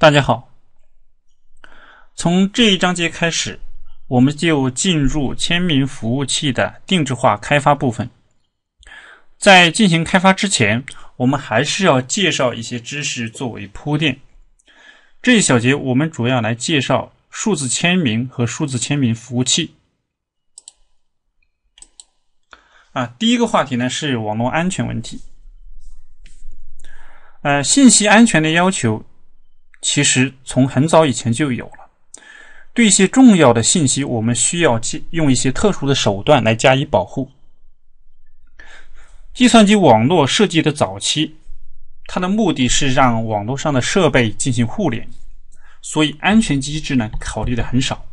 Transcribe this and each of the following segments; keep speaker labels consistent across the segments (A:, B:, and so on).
A: 大家好，从这一章节开始，我们就进入签名服务器的定制化开发部分。在进行开发之前，我们还是要介绍一些知识作为铺垫。这一小节我们主要来介绍数字签名和数字签名服务器。啊，第一个话题呢是网络安全问题，呃，信息安全的要求。其实从很早以前就有了。对一些重要的信息，我们需要用一些特殊的手段来加以保护。计算机网络设计的早期，它的目的是让网络上的设备进行互联，所以安全机制呢考虑的很少。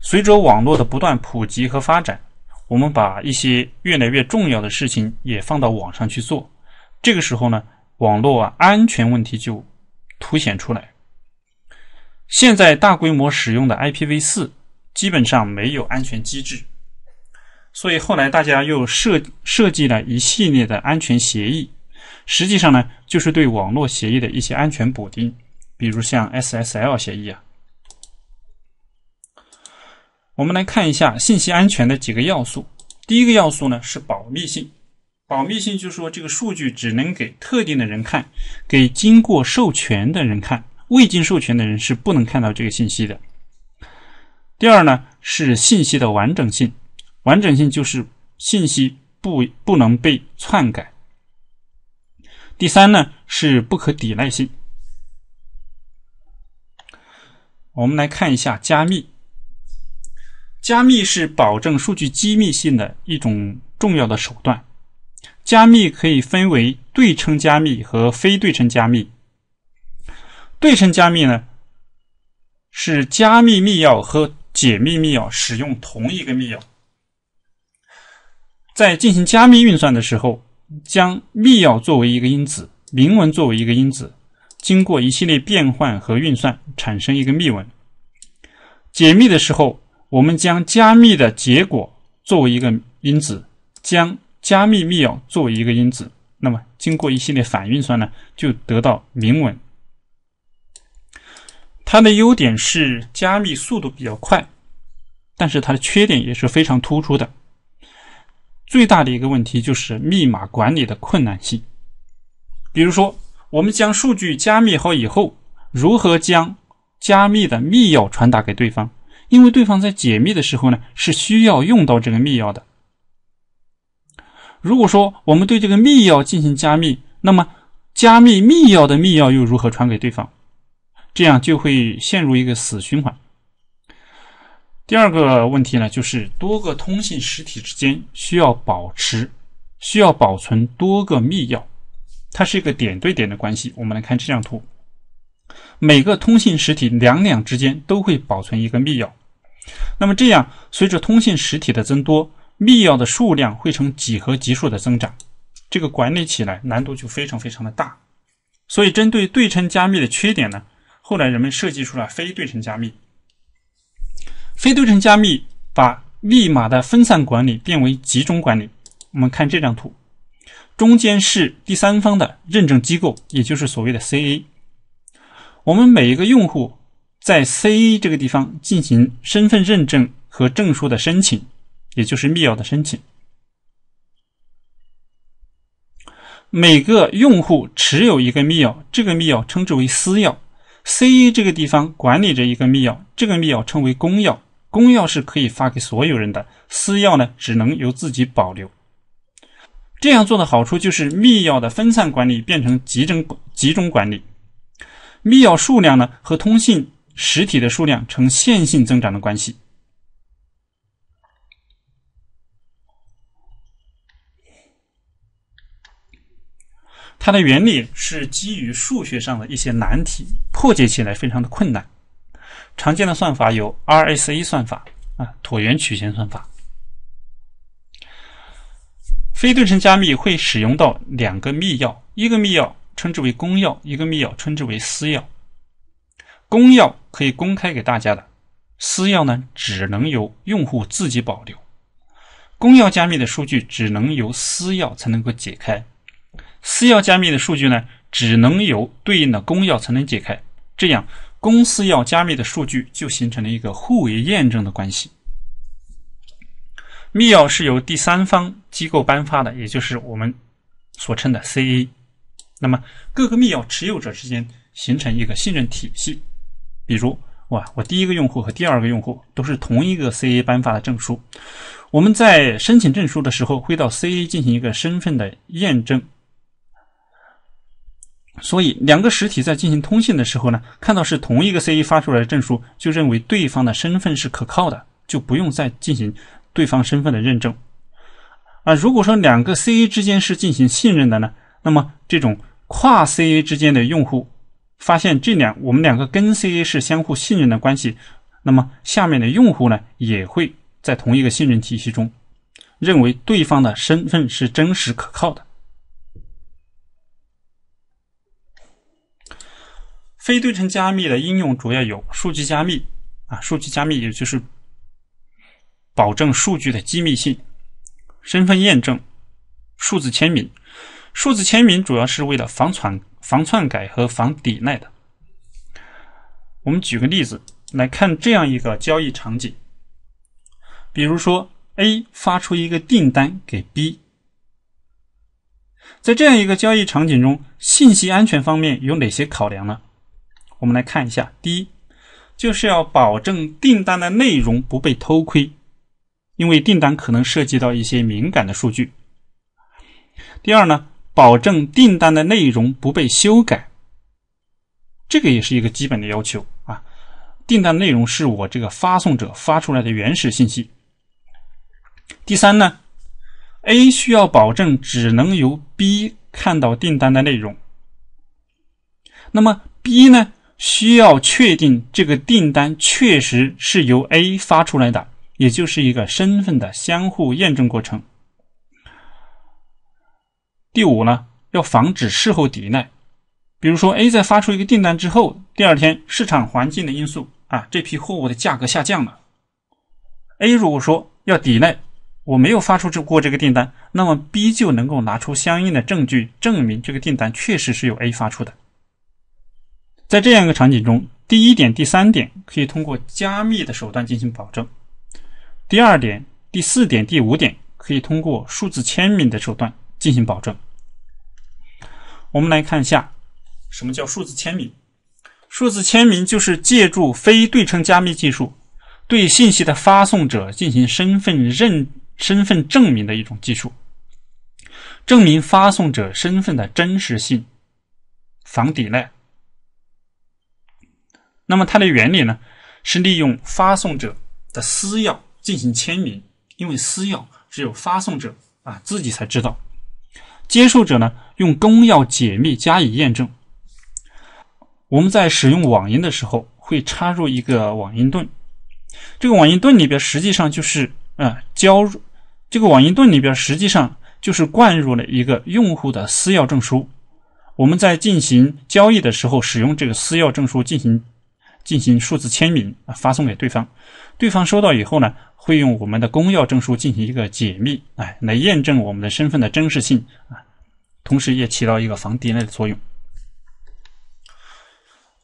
A: 随着网络的不断普及和发展，我们把一些越来越重要的事情也放到网上去做。这个时候呢，网络安全问题就。凸显出来。现在大规模使用的 IPv4 基本上没有安全机制，所以后来大家又设设计了一系列的安全协议，实际上呢就是对网络协议的一些安全补丁，比如像 SSL 协议啊。我们来看一下信息安全的几个要素，第一个要素呢是保密性。保密性就是说，这个数据只能给特定的人看，给经过授权的人看，未经授权的人是不能看到这个信息的。第二呢是信息的完整性，完整性就是信息不不能被篡改。第三呢是不可抵赖性。我们来看一下加密，加密是保证数据机密性的一种重要的手段。加密可以分为对称加密和非对称加密。对称加密呢，是加密密钥和解密密钥使用同一个密钥。在进行加密运算的时候，将密钥作为一个因子，明文作为一个因子，经过一系列变换和运算，产生一个密文。解密的时候，我们将加密的结果作为一个因子，将。加密密钥作为一个因子，那么经过一系列反运算呢，就得到明文。它的优点是加密速度比较快，但是它的缺点也是非常突出的。最大的一个问题就是密码管理的困难性。比如说，我们将数据加密好以后，如何将加密的密钥传达给对方？因为对方在解密的时候呢，是需要用到这个密钥的。如果说我们对这个密钥进行加密，那么加密密钥的密钥又如何传给对方？这样就会陷入一个死循环。第二个问题呢，就是多个通信实体之间需要保持、需要保存多个密钥，它是一个点对点的关系。我们来看这张图，每个通信实体两两之间都会保存一个密钥。那么这样，随着通信实体的增多。密钥的数量会呈几何级数的增长，这个管理起来难度就非常非常的大。所以，针对对称加密的缺点呢，后来人们设计出了非对称加密。非对称加密把密码的分散管理变为集中管理。我们看这张图，中间是第三方的认证机构，也就是所谓的 CA。我们每一个用户在 CA 这个地方进行身份认证和证书的申请。也就是密钥的申请。每个用户持有一个密钥，这个密钥称之为私钥。C E 这个地方管理着一个密钥，这个密钥称为公钥。公钥是可以发给所有人的，私钥呢只能由自己保留。这样做的好处就是密钥的分散管理变成集中集中管理。密钥数量呢和通信实体的数量呈线性增长的关系。它的原理是基于数学上的一些难题，破解起来非常的困难。常见的算法有 RSA 算法啊，椭圆曲线算法。非对称加密会使用到两个密钥，一个密钥称之为公钥，一个密钥称之为私钥。公钥可以公开给大家的，私钥呢只能由用户自己保留。公钥加密的数据只能由私钥才能够解开。私钥加密的数据呢，只能由对应的公钥才能解开，这样公私钥加密的数据就形成了一个互为验证的关系。密钥是由第三方机构颁发的，也就是我们所称的 CA。那么各个密钥持有者之间形成一个信任体系。比如，哇，我第一个用户和第二个用户都是同一个 CA 颁发的证书。我们在申请证书的时候，会到 CA 进行一个身份的验证。所以，两个实体在进行通信的时候呢，看到是同一个 CA 发出来的证书，就认为对方的身份是可靠的，就不用再进行对方身份的认证。啊，如果说两个 CA 之间是进行信任的呢，那么这种跨 CA 之间的用户发现这两我们两个跟 CA 是相互信任的关系，那么下面的用户呢，也会在同一个信任体系中，认为对方的身份是真实可靠的。非对称加密的应用主要有数据加密啊，数据加密也就是保证数据的机密性、身份验证、数字签名。数字签名主要是为了防篡、防篡改和防抵赖的。我们举个例子来看这样一个交易场景，比如说 A 发出一个订单给 B，在这样一个交易场景中，信息安全方面有哪些考量呢？我们来看一下，第一，就是要保证订单的内容不被偷窥，因为订单可能涉及到一些敏感的数据。第二呢，保证订单的内容不被修改，这个也是一个基本的要求啊。订单内容是我这个发送者发出来的原始信息。第三呢，A 需要保证只能由 B 看到订单的内容，那么 B 呢？需要确定这个订单确实是由 A 发出来的，也就是一个身份的相互验证过程。第五呢，要防止事后抵赖，比如说 A 在发出一个订单之后，第二天市场环境的因素啊，这批货物的价格下降了。A 如果说要抵赖，我没有发出这过这个订单，那么 B 就能够拿出相应的证据证明这个订单确实是由 A 发出的。在这样一个场景中，第一点、第三点可以通过加密的手段进行保证；第二点、第四点、第五点可以通过数字签名的手段进行保证。我们来看一下，什么叫数字签名？数字签名就是借助非对称加密技术，对信息的发送者进行身份认、身份证明的一种技术，证明发送者身份的真实性，防抵赖。那么它的原理呢，是利用发送者的私钥进行签名，因为私钥只有发送者啊自己才知道。接受者呢用公钥解密加以验证。我们在使用网银的时候会插入一个网银盾，这个网银盾里边实际上就是啊，交入这个网银盾里边实际上就是灌入了一个用户的私钥证书。我们在进行交易的时候使用这个私钥证书进行。进行数字签名啊，发送给对方，对方收到以后呢，会用我们的公钥证书进行一个解密，哎，来验证我们的身份的真实性啊，同时也起到一个防 DNA 的作用。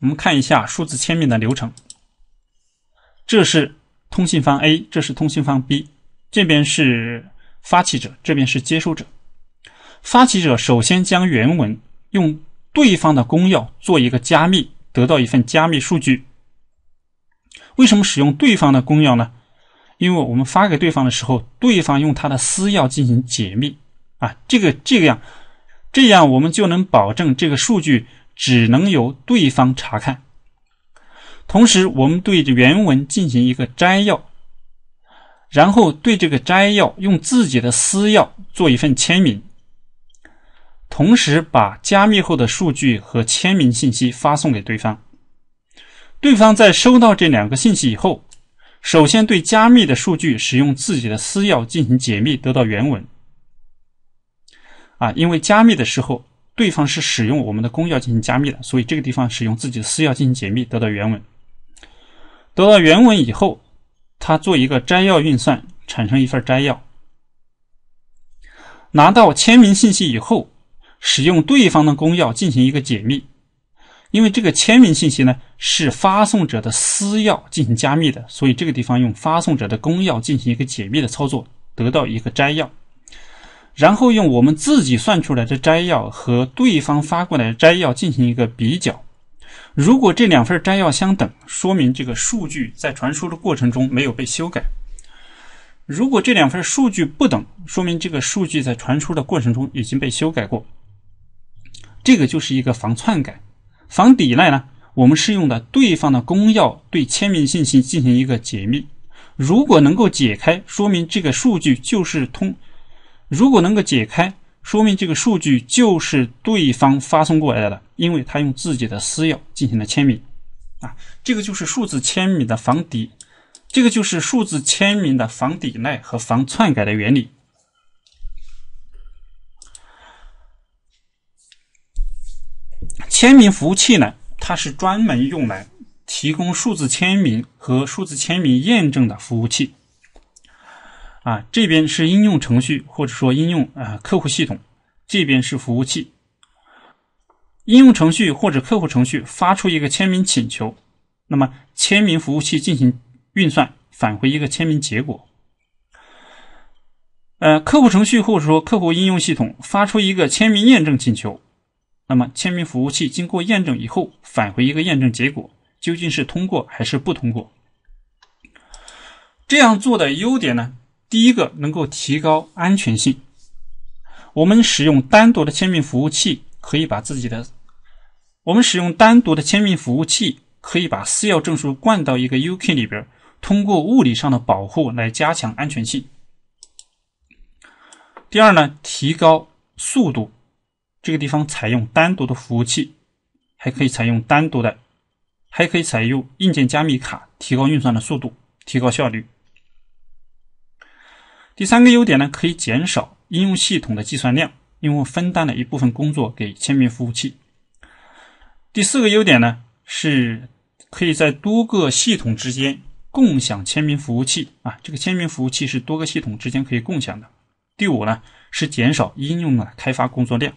A: 我们看一下数字签名的流程。这是通信方 A，这是通信方 B，这边是发起者，这边是接收者。发起者首先将原文用对方的公钥做一个加密，得到一份加密数据。为什么使用对方的公钥呢？因为我们发给对方的时候，对方用他的私钥进行解密啊，这个这个样，这样我们就能保证这个数据只能由对方查看。同时，我们对原文进行一个摘要，然后对这个摘要用自己的私钥做一份签名，同时把加密后的数据和签名信息发送给对方。对方在收到这两个信息以后，首先对加密的数据使用自己的私钥进行解密，得到原文。啊，因为加密的时候对方是使用我们的公钥进行加密的，所以这个地方使用自己的私钥进行解密，得到原文。得到原文以后，他做一个摘要运算，产生一份摘要。拿到签名信息以后，使用对方的公钥进行一个解密。因为这个签名信息呢是发送者的私钥进行加密的，所以这个地方用发送者的公钥进行一个解密的操作，得到一个摘要，然后用我们自己算出来的摘要和对方发过来的摘要进行一个比较，如果这两份摘要相等，说明这个数据在传输的过程中没有被修改；如果这两份数据不等，说明这个数据在传输的过程中已经被修改过。这个就是一个防篡改。防抵赖呢？我们是用的对方的公钥对签名信息进行一个解密，如果能够解开，说明这个数据就是通；如果能够解开，说明这个数据就是对方发送过来的，因为他用自己的私钥进行了签名。啊，这个就是数字签名的防抵，这个就是数字签名的防抵赖和防篡改的原理。签名服务器呢？它是专门用来提供数字签名和数字签名验证的服务器。啊，这边是应用程序或者说应用啊客户系统，这边是服务器。应用程序或者客户程序发出一个签名请求，那么签名服务器进行运算，返回一个签名结果。呃，客户程序或者说客户应用系统发出一个签名验证请求。那么，签名服务器经过验证以后，返回一个验证结果，究竟是通过还是不通过？这样做的优点呢？第一个，能够提高安全性。我们使用单独的签名服务器，可以把自己的我们使用单独的签名服务器，可以把私钥证书灌到一个 U k 里边，通过物理上的保护来加强安全性。第二呢，提高速度。这个地方采用单独的服务器，还可以采用单独的，还可以采用硬件加密卡，提高运算的速度，提高效率。第三个优点呢，可以减少应用系统的计算量，因为分担了一部分工作给签名服务器。第四个优点呢，是可以在多个系统之间共享签名服务器啊，这个签名服务器是多个系统之间可以共享的。第五呢，是减少应用的开发工作量。